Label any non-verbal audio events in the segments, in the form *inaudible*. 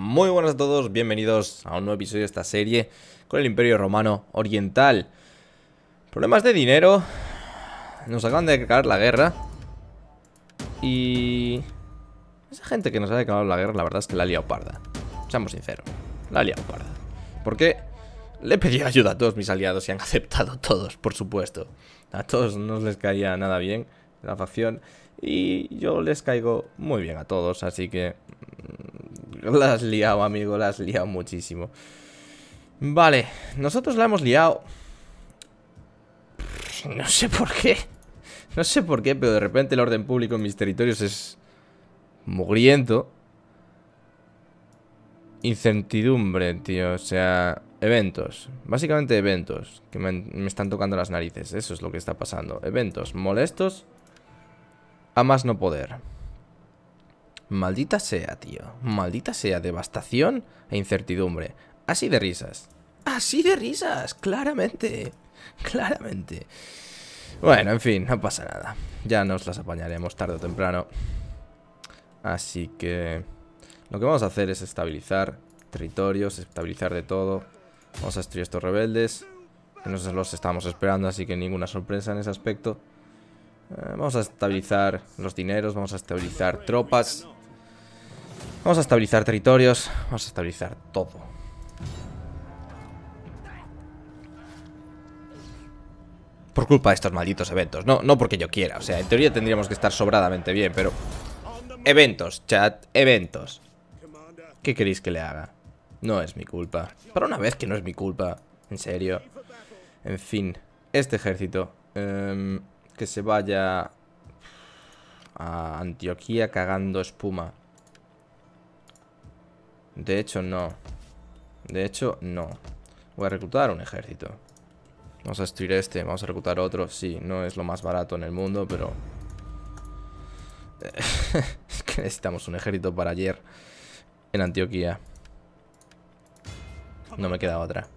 Muy buenas a todos, bienvenidos a un nuevo episodio de esta serie con el Imperio Romano Oriental. Problemas de dinero. Nos acaban de declarar la guerra. Y... Esa gente que nos ha acabado la guerra, la verdad es que la ha liado parda. Seamos sinceros, la ha liado parda. Porque le he pedido ayuda a todos mis aliados y han aceptado todos, por supuesto. A todos no les caía nada bien la facción y yo les caigo muy bien a todos, así que las *laughs* has liado, amigo, las has liado muchísimo. Vale, nosotros la hemos liado. No sé por qué. No sé por qué, pero de repente el orden público en mis territorios es mugriento. Incertidumbre, tío. O sea, eventos. Básicamente eventos que me, me, están tocando las narices. Eso es lo que está pasando. Eventos molestos a más no poder. Maldita sea, tío. Maldita sea, devastación e incertidumbre. Así de risas. Así de risas, claramente. Claramente. Bueno, en fin, no pasa nada. Ya nos las apañaremos tarde o temprano. Así que... Lo que vamos a hacer es estabilizar territorios, estabilizar de todo. Vamos a destruir estos rebeldes. nosotros los estamos esperando, así que ninguna sorpresa en ese aspecto. Eh, vamos a estabilizar los dineros, vamos a estabilizar tropas. Vamos a estabilizar territorios. Vamos a estabilizar todo. Por culpa de estos malditos eventos. No, no porque yo quiera. O sea, en teoría tendríamos que estar sobradamente bien, pero... Eventos, chat. Eventos. ¿Qué queréis que le haga? No es mi culpa. Para una vez que no es mi culpa. En serio. En fin. Este ejército. Em, que se vaya... A Antioquía cagando espuma. De hecho, no. De hecho, no. Voy a reclutar un ejército. Vamos a destruir este, vamos a reclutar otro. Sí, no es lo más barato en el mundo, pero... Eh, *laughs* es que necesitamos un ejército para ayer en Antioquía. No me queda otra.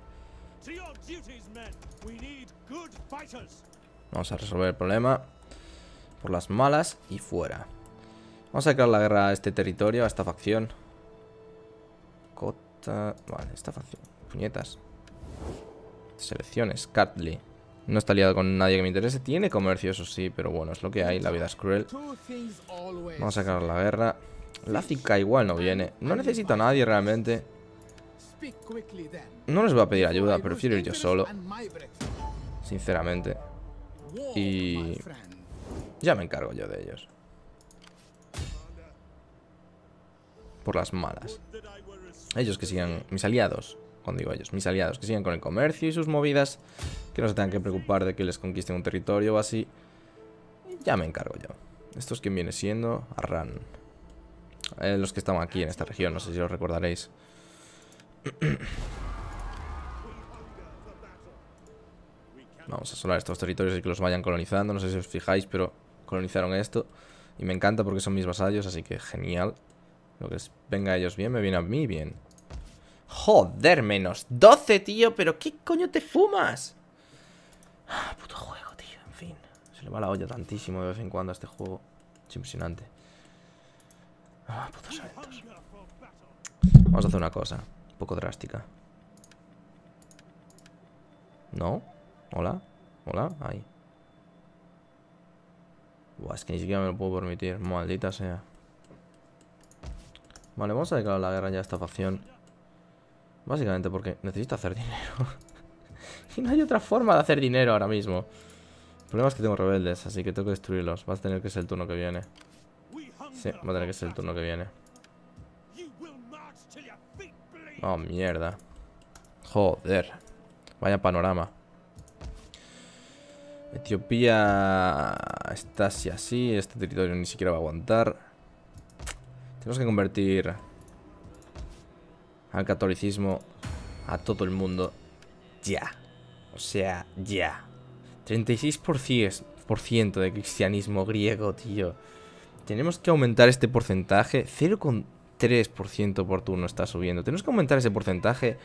Vamos a resolver el problema por las malas y fuera. Vamos a sacar la guerra a este territorio, a esta facción. Vale, esta facción. Puñetas. Selecciones. Cartley. No está liado con nadie que me interese. Tiene comercio, eso sí, pero bueno, es lo que hay. La vida es cruel. Vamos a acabar la guerra. Lázica igual no viene. No necesito a nadie realmente. No les voy a pedir ayuda, prefiero ir yo solo. Sinceramente. Y... Ya me encargo yo de ellos. Por las malas ellos que sigan, mis aliados, cuando digo ellos, mis aliados, que sigan con el comercio y sus movidas, que no se tengan que preocupar de que les conquisten un territorio o así. Ya me encargo yo. Esto es quien viene siendo Arran. Eh, los que estaban aquí en esta región, no sé si os recordaréis. *coughs* Vamos a solar estos territorios y que los vayan colonizando. No sé si os fijáis, pero colonizaron esto. Y me encanta porque son mis vasallos, así que genial. Lo que venga a ellos bien, me viene a mí bien. Joder, menos 12, tío. ¿Pero qué coño te fumas? Ah, puto juego, tío. En fin. Se le va la olla tantísimo de vez en cuando a este juego. Es impresionante. Ah, putos eventos. Vamos a hacer una cosa. Un poco drástica. ¿No? ¿Hola? ¿Hola? Ahí. Buah, es que ni siquiera me lo puedo permitir. Maldita sea. Vale, vamos a declarar la guerra ya a esta facción. Básicamente porque necesito hacer dinero. *laughs* y no hay otra forma de hacer dinero ahora mismo. El problema es que tengo rebeldes, así que tengo que destruirlos. Va a tener que ser el turno que viene. Sí, va a tener que ser el turno que viene. Oh, mierda. Joder. Vaya panorama. Etiopía está así así. Este territorio ni siquiera va a aguantar. Tenemos que convertir al catolicismo a todo el mundo ya. O sea, ya. 36% de cristianismo griego, tío. Tenemos que aumentar este porcentaje. 0,3% por turno está subiendo. Tenemos que aumentar ese porcentaje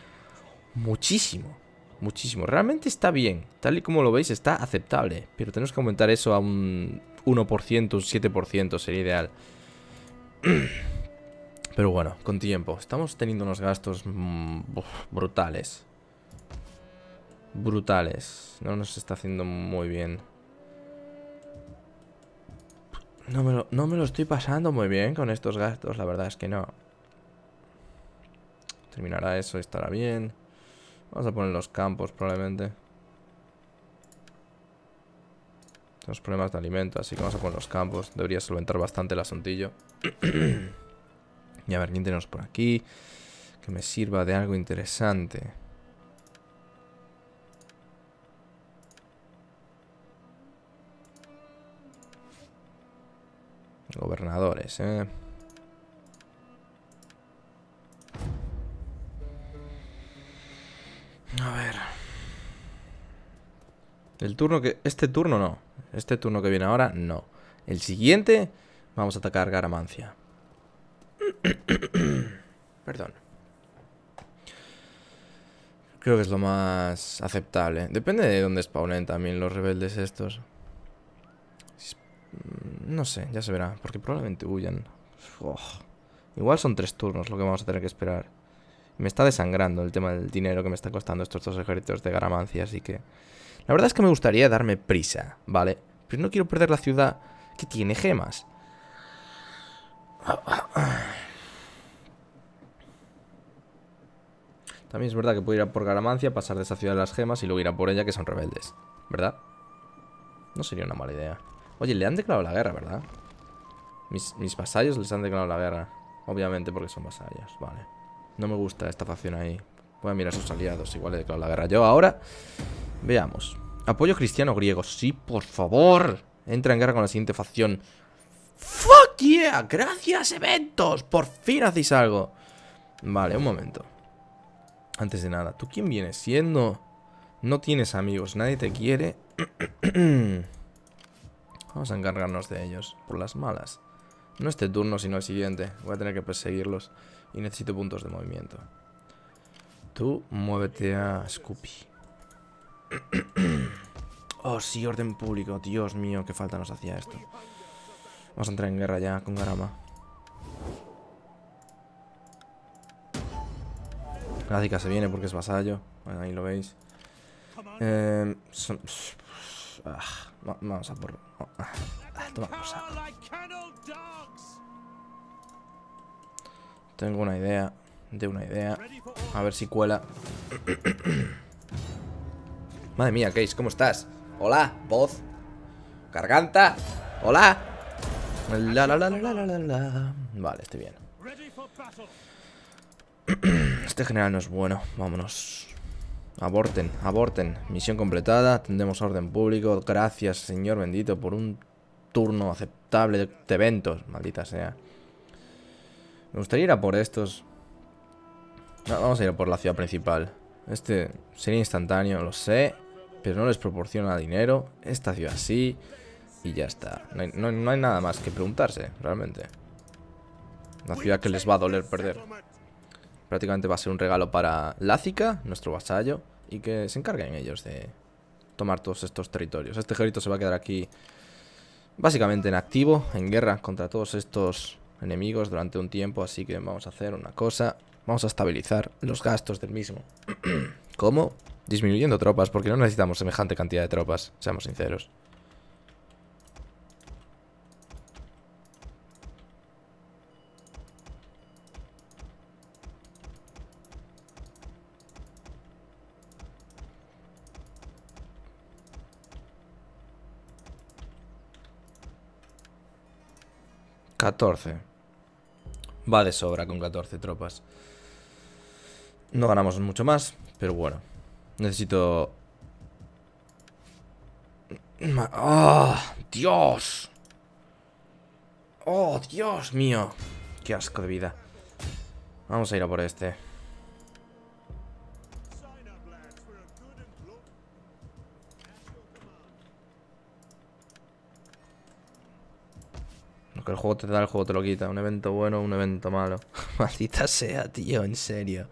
muchísimo. Muchísimo. Realmente está bien. Tal y como lo veis, está aceptable. Pero tenemos que aumentar eso a un 1%, un 7%. Sería ideal. *clears throat* Pero bueno, con tiempo. Estamos teniendo unos gastos mm, brutales. Brutales. No nos está haciendo muy bien. No me, lo, no me lo estoy pasando muy bien con estos gastos, la verdad es que no. Terminará eso y estará bien. Vamos a poner los campos probablemente. Los problemas de alimento, así que vamos a poner los campos. Debería solventar bastante el asuntillo. *clears throat* y a ver, ¿quién tenemos por aquí? Que me sirva de algo interesante. Gobernadores, ¿eh? A ver. El turno que... Este turno no. Este turno que viene ahora, no. El siguiente, vamos a atacar Garamancia. *coughs* Perdón. Creo que es lo más aceptable. Depende de dónde spawnen también los rebeldes estos. Mm, no sé, ya se verá. Porque probablemente huyan. Igual son tres turnos lo que vamos a tener que esperar. Me está desangrando el tema del dinero que me está costando estos dos ejércitos de Garamancia, así que... La verdad es que me gustaría darme prisa, ¿vale? Pero no quiero perder la ciudad que tiene gemas. También es verdad que puedo ir a por Garamancia, pasar de esa ciudad de las gemas y luego ir a por ella, que son rebeldes. ¿Verdad? No sería una mala idea. Oye, le han declarado la guerra, ¿verdad? Mis, mis vasallos les han declarado la guerra. Obviamente porque son vasallos, vale. No me gusta esta facción ahí. Voy a mirar a sus aliados. Igual he declarado la guerra yo ahora. Veamos. Apoyo cristiano griego. Sí, por favor. Entra en guerra con la siguiente facción. ¡Fuck yeah! ¡Gracias, eventos! Por fin hacéis algo. Vale, un momento. Antes de nada, ¿tú quién vienes siendo? No tienes amigos, nadie te quiere. *clears throat* Vamos a encargarnos de ellos, por las malas. No este turno, sino el siguiente. Voy a tener que perseguirlos. Y necesito puntos de movimiento. Tú, muévete a Scoopy. *coughs* oh, sí, orden público. Dios mío, qué falta nos hacía esto. Vamos a entrar en guerra ya con Garama. Gracias se viene porque es vasallo. Bueno, ahí lo veis. Eh, son, ah, vamos a por... Ah, ah, toma, tengo una idea de una idea. A ver si cuela. *coughs* Madre mía, Case, ¿cómo estás? Hola, voz. Garganta. Hola. Vale, estoy bien. *coughs* Este general no es bueno. Vámonos. Aborten, aborten. Misión completada. Atendemos orden público. Gracias, señor bendito, por un turno aceptable de eventos. Maldita sea. Me gustaría ir a por estos. vamos a ir a por la ciudad principal. Este sería instantáneo, lo sé. Pero no les proporciona dinero. Esta ciudad sí. Y ya está. No hay, nada más que preguntarse, realmente. Una ciudad que les va a doler perder. Prácticamente va a ser un regalo para Lázica, nuestro vasallo. Y que se encarguen ellos de tomar todos estos territorios. Este ejército se va a quedar aquí básicamente en activo, en guerra contra todos estos enemigos durante un tiempo, así que vamos a hacer una cosa. Vamos a estabilizar los gastos del mismo. *clears throat* ¿Cómo? Disminuyendo tropas, porque no necesitamos semejante cantidad de tropas, seamos sinceros. Catorce. Va de sobra con 14 tropas. No ganamos mucho más, pero bueno. Necesito... ¡Oh, Dios! ¡Oh, Dios mío! ¡Qué asco de vida! Vamos a ir a por este. que el juego te da, el juego te lo quita. Un evento bueno, un evento malo. *laughs* Maldita sea, tío, en serio.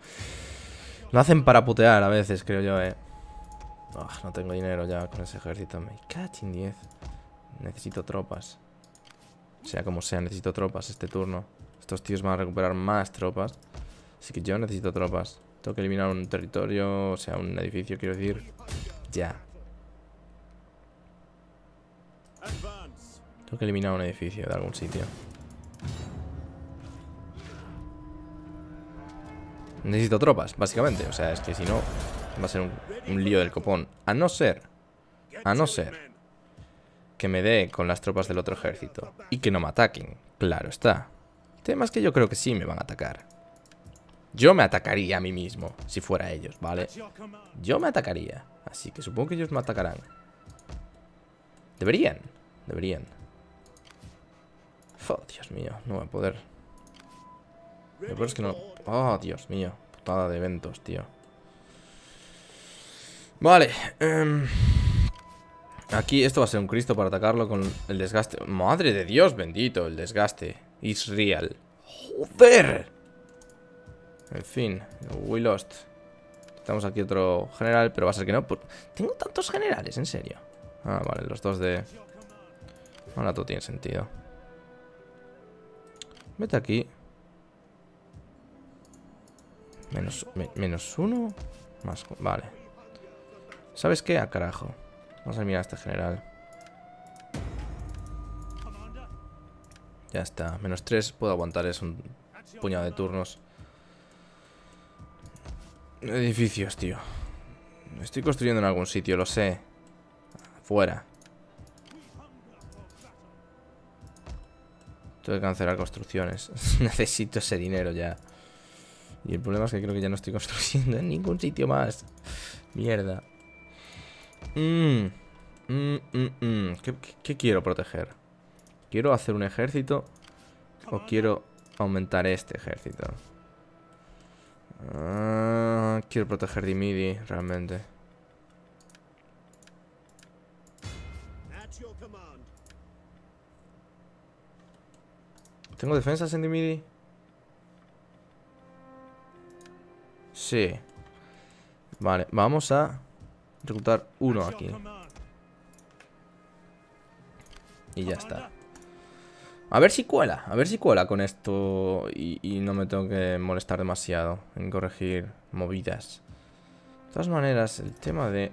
Lo hacen para putear a veces, creo yo, eh. no tengo dinero ya con ese ejército. Me cachin 10. Necesito tropas. Sea como sea, necesito tropas este turno. Estos tíos van a recuperar más tropas. Así que yo necesito tropas. Tengo que eliminar un territorio, o sea, un edificio, quiero decir. Ya. que eliminar un edificio de algún sitio. Necesito tropas, básicamente. O sea, es que si no, va a ser un, un, lío del copón. A no ser, a no ser que me dé con las tropas del otro ejército y que no me ataquen. Claro está. El tema es que yo creo que sí me van a atacar. Yo me atacaría a mí mismo si fuera ellos, ¿vale? Yo me atacaría. Así que supongo que ellos me atacarán. Deberían, deberían. Oh, Dios mío, no voy a poder. Lo que no... Oh, Dios mío. Putada de eventos, tío. Vale. Em, aquí esto va a ser un Cristo para atacarlo con el desgaste. Madre de Dios bendito, el desgaste. Israel real. ¡Joder! En fin, we lost. Estamos aquí otro general, pero va a ser que no. Tengo tantos generales, en serio. Ah, vale, los dos de... Ahora todo tiene sentido. Vete aquí. Menos, uno. Más. Vale. ¿Sabes qué? A ah, carajo. Vamos a mirar a este general. Ya está. Menos tres. Puedo aguantar. Es un puñado de turnos. Edificios, tío. Estoy construyendo en algún sitio, lo sé. Fuera. Tengo que cancelar construcciones. *laughs* Necesito ese dinero ya. Y el problema es que creo que ya no estoy construyendo en ningún sitio más. Mierda. Mm. Mm, mm, ¿Qué, quiero proteger? ¿Quiero hacer un ejército? ¿O quiero aumentar este ejército? Ah, quiero proteger Dimidi, realmente. ¿Tengo defensas en Dimidi? Sí. Vale, vamos a reclutar uno aquí. Y ya está. A ver si cuela, a ver si cuela con esto y, y no me tengo que molestar demasiado en corregir movidas. De todas maneras, el tema de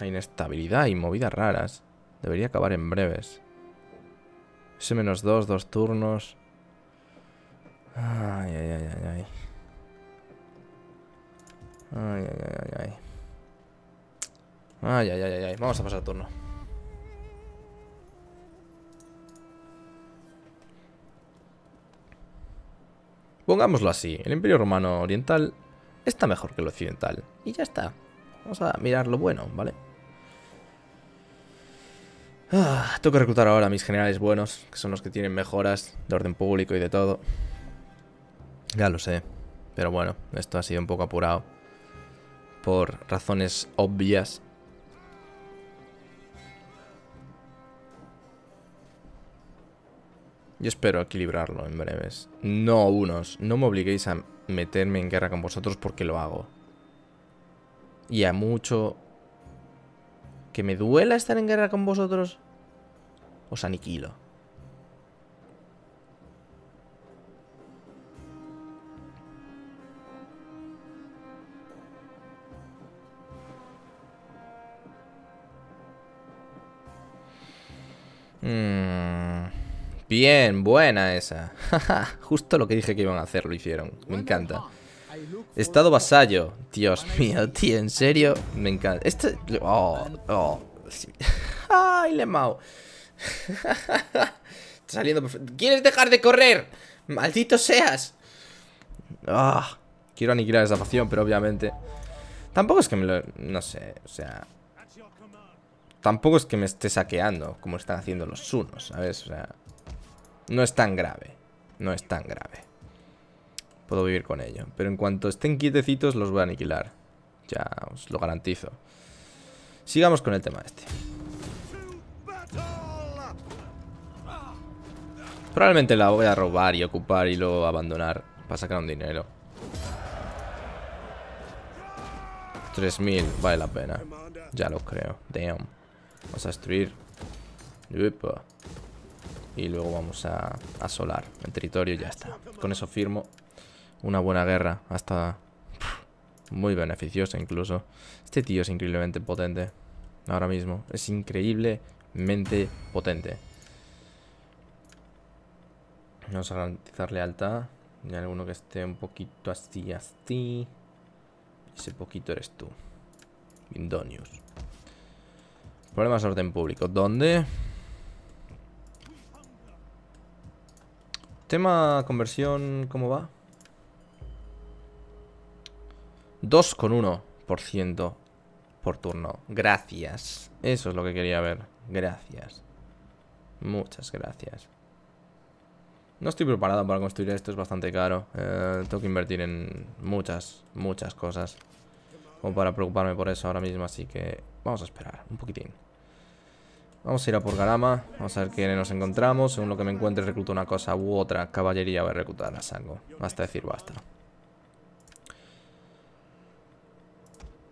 la inestabilidad y movidas raras debería acabar en breves. S-2, dos turnos. Ay, ay, ay, ay, ay. Ay, ay, ay, ay, ay. Ay, ay, Vamos a pasar turno. Pongámoslo así, el Imperio Romano Oriental está mejor que el Occidental. Y ya está. Vamos a mirar lo bueno, ¿vale? Ah, tengo que reclutar ahora a mis generales buenos, que son los que tienen mejoras de orden público y de todo. Ya lo sé. Pero bueno, esto ha sido un poco apurado. Por razones obvias. Yo espero equilibrarlo en breves. No unos. No me obliguéis a meterme en guerra con vosotros porque lo hago. Y a mucho... Que me duela estar en guerra con vosotros. Os aniquilo. Mm, bien, buena esa. *laughs* Justo lo que dije que iban a hacer lo hicieron. Me encanta. Estado vasallo. Dios mío, tío, en serio. Me encanta. Este... Oh, oh *laughs* ¡Ay, le mao! *laughs* saliendo ¿Quieres dejar de correr? ¡Maldito seas! Ah, quiero aniquilar esa facción, pero obviamente... Tampoco es que me lo... No sé, o sea... Tampoco es que me esté saqueando, como están haciendo los Sunos, ¿sabes? O sea, no es tan grave. No es tan grave. Puedo vivir con ello. Pero en cuanto estén quietecitos, los voy a aniquilar. Ya, os lo garantizo. Sigamos con el tema este. Probablemente la voy a robar y ocupar y luego abandonar para sacar un dinero. 3.000, vale la pena. Ya lo creo. Damn. Vamos a destruir. Y luego vamos a, asolar solar el territorio y ya está. Con eso firmo una buena guerra. Hasta muy beneficiosa incluso. Este tío es increíblemente potente. Ahora mismo. Es increíblemente potente. Vamos a garantizar lealtad. Y alguno que esté un poquito así, así. Ese poquito eres tú. Indonius. Problemas de orden público. ¿Dónde? Tema conversión, ¿cómo va? 2,1% por turno. Gracias. Eso es lo que quería ver. Gracias. Muchas gracias. No estoy preparado para construir esto, es bastante caro. Eh, tengo que invertir en muchas, muchas cosas. O para preocuparme por eso ahora mismo, así que vamos a esperar un poquitín. Vamos a ir a por Garama, vamos a ver qué nos encontramos. Según lo que me encuentre, recluta una cosa u otra. Caballería voy a reclutar a Sango. Basta decir basta.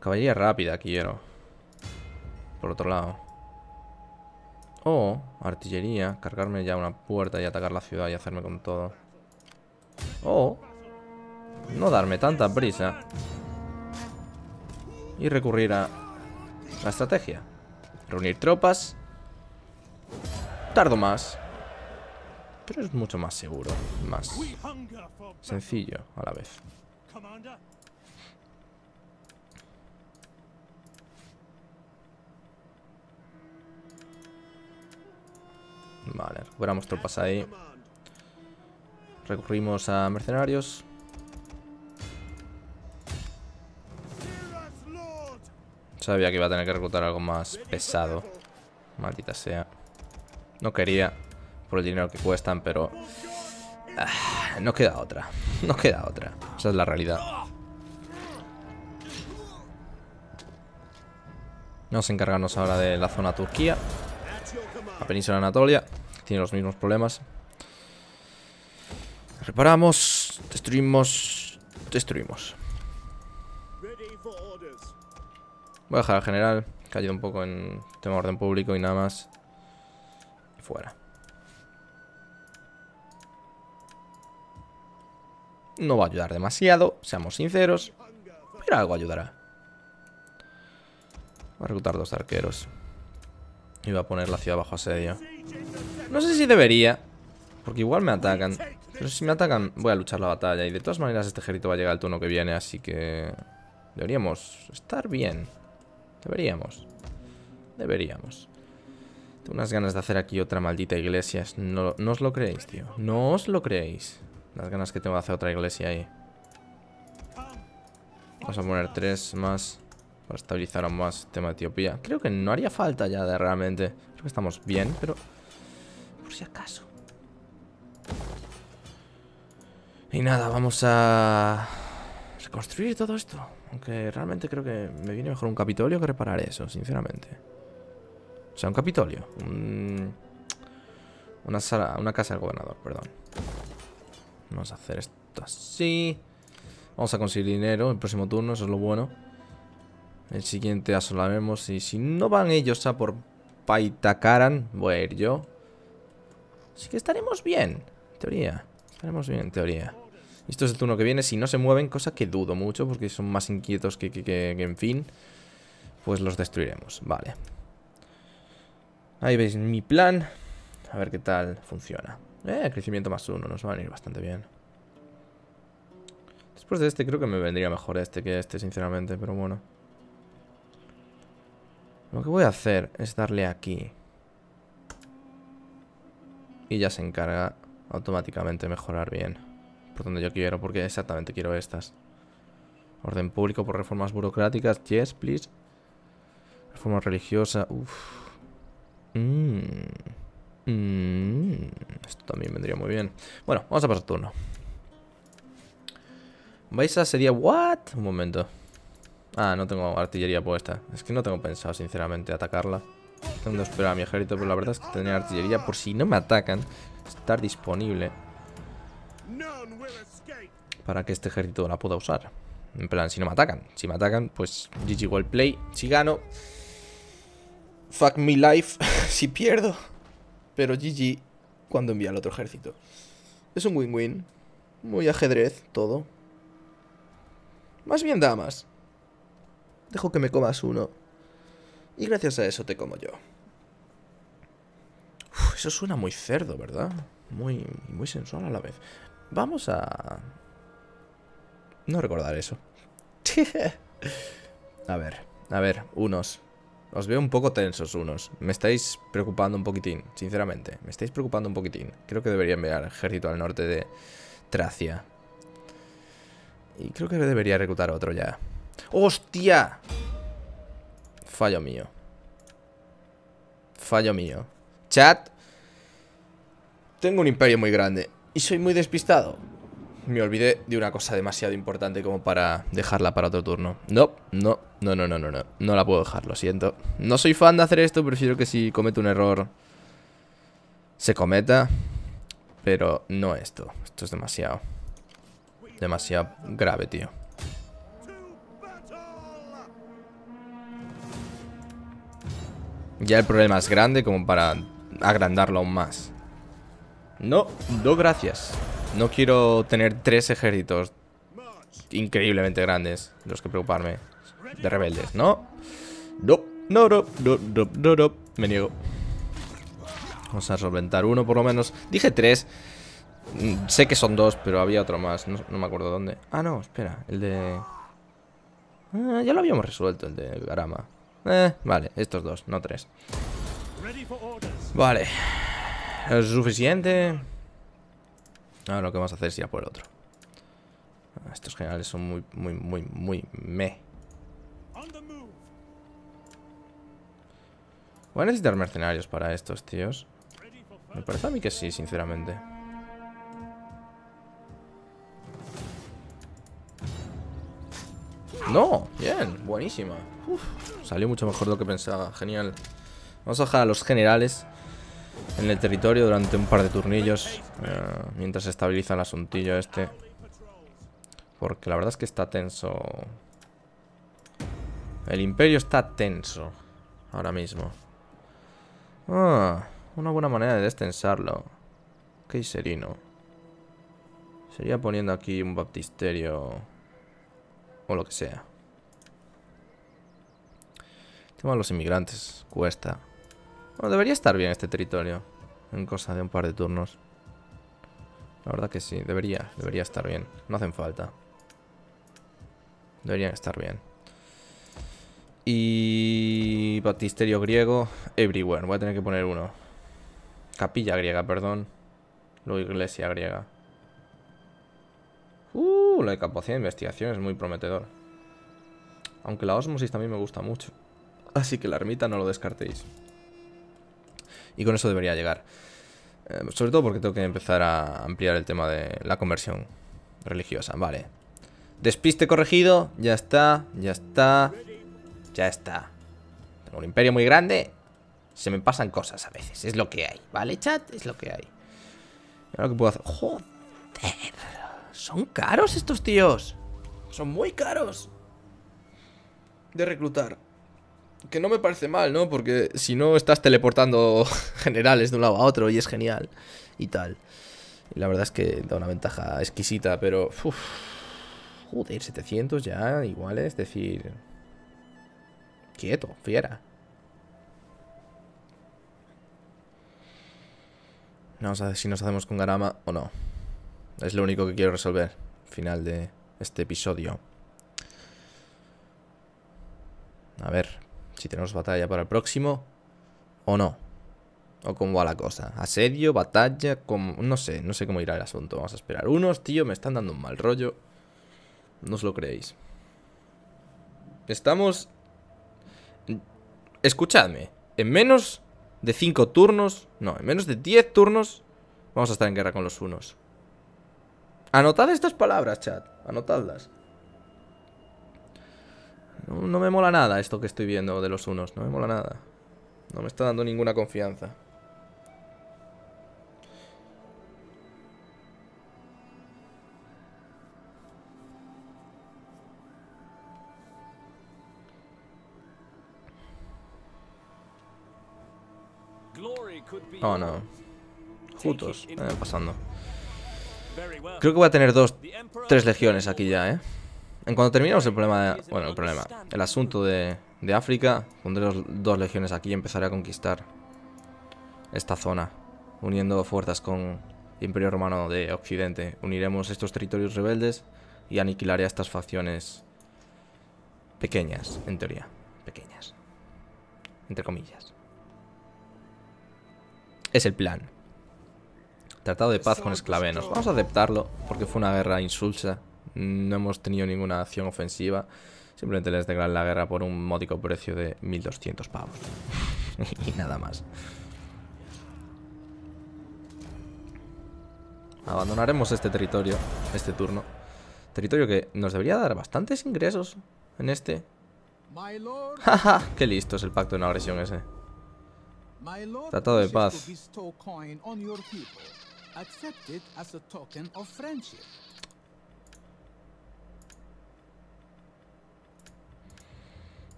Caballería rápida quiero. Por otro lado. O artillería. Cargarme ya una puerta y atacar la ciudad y hacerme con todo. O no darme tanta prisa y recurrir a la estrategia. Reunir tropas. Tardo más. Pero es mucho más seguro. Más sencillo a la vez. Vale, recuperamos tropas ahí. Recurrimos a mercenarios. Sabía que iba a tener que reclutar algo más pesado. Maldita sea. No quería por el dinero que cuestan, pero... Ah, no queda otra. No queda otra. Esa es la realidad. Vamos a encargarnos ahora de la zona Turquía. La península Anatolia. Tiene los mismos problemas. Reparamos. Destruimos. Destruimos. Voy a dejar al general, cayó un poco en tema orden público y nada más. Y fuera. No va a ayudar demasiado, seamos sinceros. Pero algo ayudará. Voy a reclutar dos arqueros. Y voy a poner la ciudad bajo asedio. No sé si debería. Porque igual me atacan. Pero si me atacan, voy a luchar la batalla. Y de todas maneras este ejército va a llegar al turno que viene, así que... Deberíamos estar bien. Deberíamos. Deberíamos. Tengo unas ganas de hacer aquí otra maldita iglesia. No, no os lo creéis, tío. No os lo creéis. Las ganas que tengo de hacer otra iglesia ahí. Vamos a poner tres más para estabilizar aún más el tema de Etiopía. Creo que no haría falta ya de realmente. Creo que estamos bien, pero... Por si acaso. Y nada, vamos a... Construir todo esto. Aunque realmente creo que me viene mejor un Capitolio que reparar eso, sinceramente. O sea, un Capitolio. Una sala, una casa del gobernador, perdón. Vamos a hacer esto así. Vamos a conseguir dinero el próximo turno, eso es lo bueno. El siguiente asolaremos y si no van ellos a por Paitakaran, voy a ir yo. Así que estaremos bien, en teoría. Estaremos bien, en teoría. Esto es el turno que viene. Si no se mueven, cosa que dudo mucho porque son más inquietos que, que, en fin, pues los destruiremos. Vale. Ahí veis mi plan. A ver qué tal funciona. Eh, crecimiento más uno. Nos van a ir bastante bien. Después de este creo que me vendría mejor este que este, sinceramente. Pero bueno. Lo que voy a hacer es darle aquí. Y ya se encarga automáticamente mejorar bien por donde yo quiero, porque exactamente quiero estas. Orden público por reformas burocráticas, yes, please. Reforma religiosa, uff. Mm. Mm. Esto también vendría muy bien. Bueno, vamos a pasar turno. Vais a sería... ¿What? Un momento. Ah, no tengo artillería puesta. Es que no tengo pensado, sinceramente, atacarla. Tengo que esperar a mi ejército, pero la verdad es que tener artillería, por si no me atacan, estar disponible para que este ejército la pueda usar. En plan, si no me atacan. Si me atacan, pues GG well play. Si gano, fuck me life *laughs* si pierdo. Pero GG cuando envía al otro ejército. Es un win-win. Muy ajedrez, todo. Más bien damas. Dejo que me comas uno. Y gracias a eso te como yo. eso suena muy cerdo, ¿verdad? Muy, muy sensual a la vez. Vamos a... No recordar eso. *laughs* a ver, a ver, unos. Os veo un poco tensos unos. Me estáis preocupando un poquitín, sinceramente. Me estáis preocupando un poquitín. Creo que debería enviar ejército al norte de Tracia. Y creo que debería reclutar otro ya. ¡Hostia! Fallo mío. Fallo mío. Chat. Tengo un imperio muy grande y soy muy despistado. Me olvidé de una cosa demasiado importante como para dejarla para otro turno. No, no, no, no, no, no, no. No la puedo dejar, lo siento. No soy fan de hacer esto, prefiero que si cometo un error se cometa. Pero no esto. Esto es demasiado. Demasiado grave, tío. Ya el problema es grande como para agrandarlo aún más. No, no gracias. No quiero tener tres ejércitos increíblemente grandes los que preocuparme. De rebeldes, ¿no? No, no, no, no, no, no, no. Me niego. Vamos a solventar uno por lo menos. Dije tres. Mm, sé que son dos, pero había otro más. No, me acuerdo dónde. Ah, no, espera. El de... Eh, ya lo habíamos resuelto, el de Garama. Eh, vale, estos dos, no tres. Vale es suficiente. Ahora lo que vamos a hacer es ir a por el otro. Ah, estos generales son muy, muy, muy, muy me. Voy a necesitar mercenarios para estos tíos. Me parece a mí que sí, sinceramente. No, bien, buenísima. Uf, salió mucho mejor de lo que pensaba. Genial. Vamos a bajar a los generales en el territorio durante un par de turnillos eh, mientras se estabiliza el asuntillo este. Porque la verdad es que está tenso. El imperio está tenso ahora mismo. Ah, una buena manera de destensarlo. serino Sería poniendo aquí un baptisterio o lo que sea. El tema de los inmigrantes cuesta debería estar bien este territorio. En cosa de un par de turnos. La verdad que sí, debería, debería estar bien. No hacen falta. Deberían estar bien. Y... Baptisterio griego. Everywhere. Voy a tener que poner uno. Capilla griega, perdón. Luego iglesia griega. Uh, la capacidad de investigación es muy prometedor. Aunque la osmosis también me gusta mucho. Así que la ermita no lo descartéis y con eso debería llegar. Eh, sobre todo porque tengo que empezar a ampliar el tema de la conversión religiosa. Vale. Despiste corregido. Ya está. Ya está. Ya está. Tengo un imperio muy grande. Se me pasan cosas a veces. Es lo que hay. ¿Vale, chat? Es lo que hay. Ahora que puedo hacer... ¡Joder! Son caros estos tíos. Son muy caros. De reclutar que no me parece mal, ¿no? Porque si no estás teleportando *laughs* generales de un lado a otro y es genial y tal. Y la verdad es que da una ventaja exquisita, pero... joder, 700 ya, igual es decir... Quieto, fiera. Vamos a ver si nos hacemos con Garama o no. Es lo único que quiero resolver. Final de este episodio. A ver, si tenemos batalla para el próximo o no. O cómo va la cosa. Asedio, batalla, como no sé, no sé cómo irá el asunto. Vamos a esperar. Unos, tío, me están dando un mal rollo. No os lo creéis. Estamos... Escuchadme. En menos de 5 turnos... No, en menos de 10 turnos... Vamos a estar en guerra con los unos. Anotad estas palabras, chat. Anotadlas. No, me mola nada esto que estoy viendo de los unos. No me mola nada. No me está dando ninguna confianza. Oh, no. Juntos. Eh, pasando. Creo que voy a tener dos, tres legiones aquí ya, ¿eh? En cuanto terminemos el problema, bueno, el problema, el asunto de, África, pondré dos legiones aquí y empezaré a conquistar esta zona, uniendo fuerzas con el Imperio Romano de Occidente. Uniremos estos territorios rebeldes y aniquilaré a estas facciones pequeñas, en teoría, pequeñas, entre comillas. Es el plan. Tratado de paz con esclavenos. Vamos a aceptarlo porque fue una guerra insulsa no hemos tenido ninguna acción ofensiva. Simplemente les declaran la guerra por un módico precio de 1200 pavos. *laughs* y nada más. Abandonaremos este territorio, este turno. Territorio que nos debería dar bastantes ingresos en este. *laughs* ja! qué listo es el pacto de una agresión ese. Tratado de paz.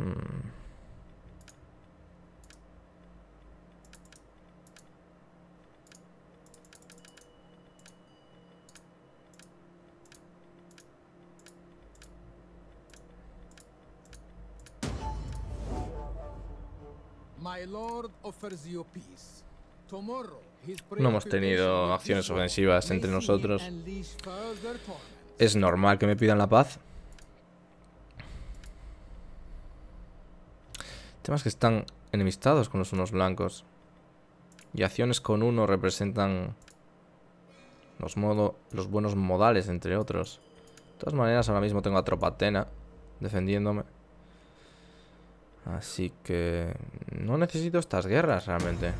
Hmm. No hemos tenido acciones ofensivas entre nosotros. Es normal que me pidan la paz. Temas que están enemistados con los unos blancos. Y acciones con uno representan los, modos los buenos modales, entre otros. De todas maneras, ahora mismo tengo a Tropatena defendiéndome. Así que no necesito estas guerras realmente.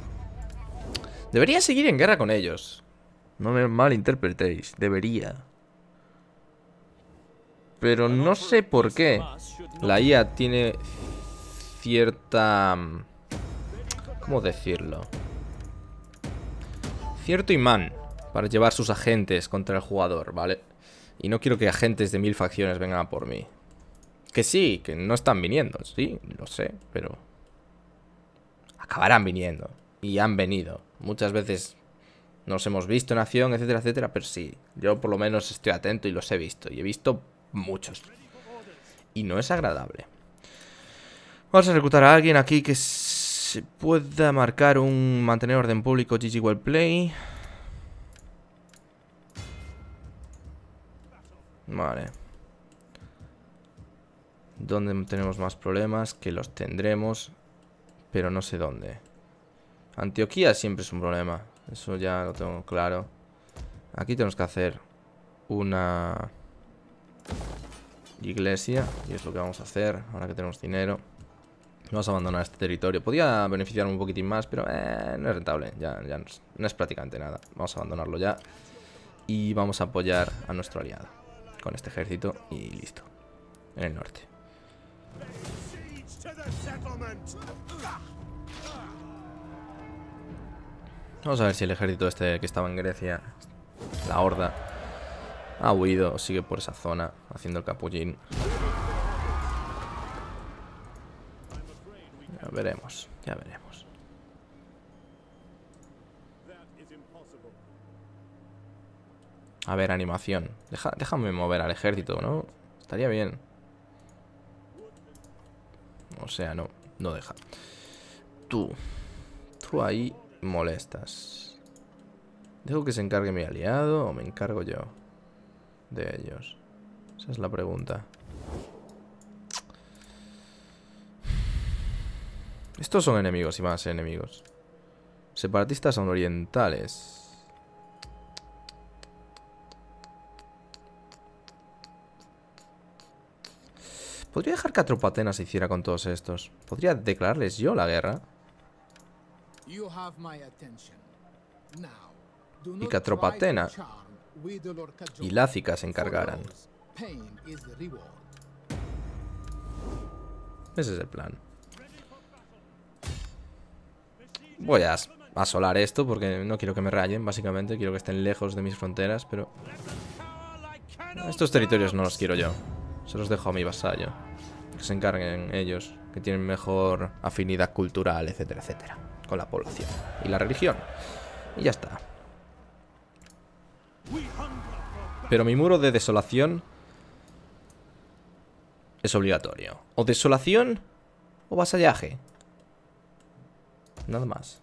Debería seguir en guerra con ellos. No me malinterpretéis, debería. Pero no sé por qué la IA tiene cierta... Mm, ¿Cómo decirlo? Cierto imán para llevar sus agentes contra el jugador, ¿vale? Y no quiero que agentes de mil facciones vengan a por mí. Que sí, que no están viniendo, sí, lo sé, pero... Acabarán viniendo. Y han venido. Muchas veces nos hemos visto en acción, etcétera, etcétera, pero sí. Yo por lo menos estoy atento y los he visto. Y he visto muchos. Y no es agradable. Vamos a reclutar a alguien aquí que se pueda marcar un mantener orden público GG Well Play. Vale. ¿Dónde tenemos más problemas? Que los tendremos, pero no sé dónde. Antioquía siempre es un problema. Eso ya lo tengo claro. Aquí tenemos que hacer una iglesia. Y es lo que vamos a hacer ahora que tenemos dinero. Vamos a abandonar este territorio. Podía beneficiarme un poquitín más, pero eh, no es rentable. Ya, ya no, es, prácticamente nada. Vamos a abandonarlo ya. Y vamos a apoyar a nuestro aliado. Con este ejército y listo. En el norte. Vamos a ver si el ejército este que estaba en Grecia, la horda, ha huido o sigue por esa zona haciendo el capullín. veremos, ya veremos. A ver, animación. déjame mover al ejército, ¿no? Estaría bien. O sea, no, no deja. Tú. Tú ahí molestas. ¿Dejo que se encargue mi aliado o me encargo yo de ellos? Esa es la pregunta. Estos son enemigos y van a ser enemigos. Separatistas son orientales. Podría dejar que Atropatena se hiciera con todos estos. Podría declararles yo la guerra. Y que Atropatena y Láfica se encargaran. Ese es el plan. Voy a asolar esto porque no quiero que me rayen, básicamente. Quiero que estén lejos de mis fronteras, pero... Estos territorios no los quiero yo. Se los dejo a mi vasallo. Que se encarguen ellos, que tienen mejor afinidad cultural, etcétera, etcétera. Con la población y la religión. Y ya está. Pero mi muro de desolación es obligatorio. O desolación o vasallaje. Nada más.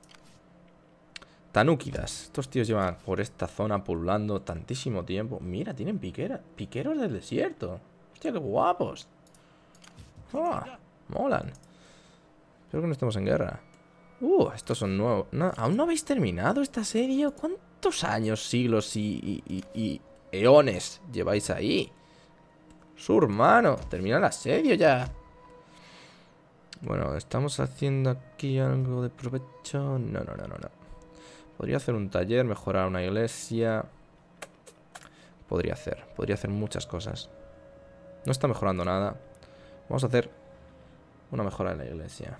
Tanúquidas. Estos tíos llevan por esta zona pululando tantísimo tiempo. Mira, tienen piqueras. Piqueros del desierto. Hostia, qué guapos. molan. Espero que no estemos en guerra. Uh, estos son nuevos. ¿Aún no habéis terminado esta serie? ¿Cuántos años, siglos y, eones lleváis ahí? Su hermano, termina el asedio ya. Bueno, ¿estamos haciendo aquí algo de provecho? No, no, no, no, no. Podría hacer un taller, mejorar una iglesia. Podría hacer, podría hacer muchas cosas. No está mejorando nada. Vamos a hacer una mejora en la iglesia.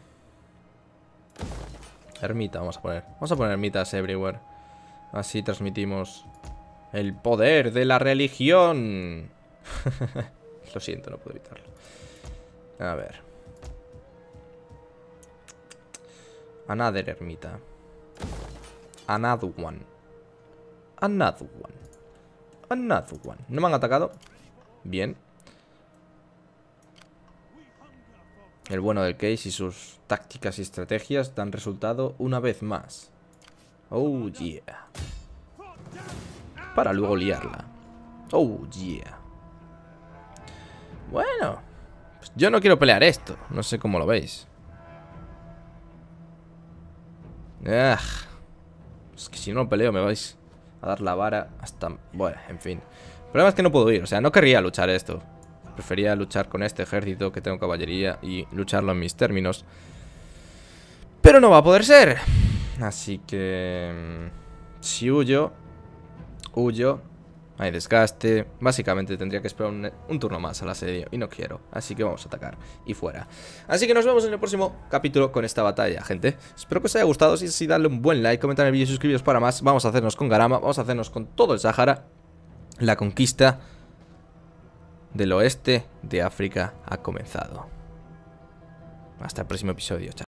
Ermita, vamos a poner. Vamos a poner ermitas everywhere. Así transmitimos el poder de la religión. *laughs* Lo siento, no puedo evitarlo. A ver. Another ermita. Another one. Another one. Another one. No me han atacado. Bien. El bueno del Case y sus tácticas y estrategias dan resultado una vez más. Oh, yeah. Para luego liarla. Oh, yeah. Bueno. Pues yo no quiero pelear esto. No sé cómo lo veis. Es que si no peleo me vais a dar la vara hasta... Bueno, en fin. El problema es que no puedo ir. O sea, no querría luchar esto. Prefería luchar con este ejército que tengo caballería y lucharlo en mis términos. Pero no va a poder ser. Así que... Mm, si huyo... Huyo hay desgaste. Básicamente tendría que esperar un, turno más al asedio y no quiero. Así que vamos a atacar y fuera. Así que nos vemos en el próximo capítulo con esta batalla, gente. Espero que os haya gustado. Si es así, darle un buen like, comentar el vídeo y suscribiros para más. Vamos a hacernos con Garama, vamos a hacernos con todo el Sahara. La conquista del oeste de África ha comenzado. Hasta el próximo episodio. Chao.